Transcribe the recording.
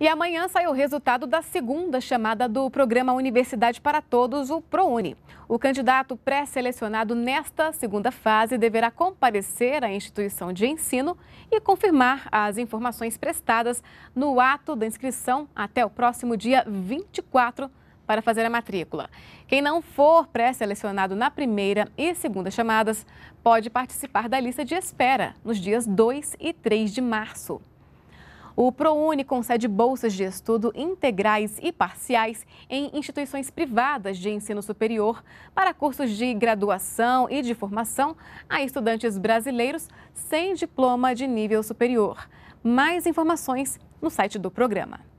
E amanhã sai o resultado da segunda chamada do programa Universidade para Todos, o ProUni. O candidato pré-selecionado nesta segunda fase deverá comparecer à instituição de ensino e confirmar as informações prestadas no ato da inscrição até o próximo dia 24 para fazer a matrícula. Quem não for pré-selecionado na primeira e segunda chamadas pode participar da lista de espera nos dias 2 e 3 de março. O ProUni concede bolsas de estudo integrais e parciais em instituições privadas de ensino superior para cursos de graduação e de formação a estudantes brasileiros sem diploma de nível superior. Mais informações no site do programa.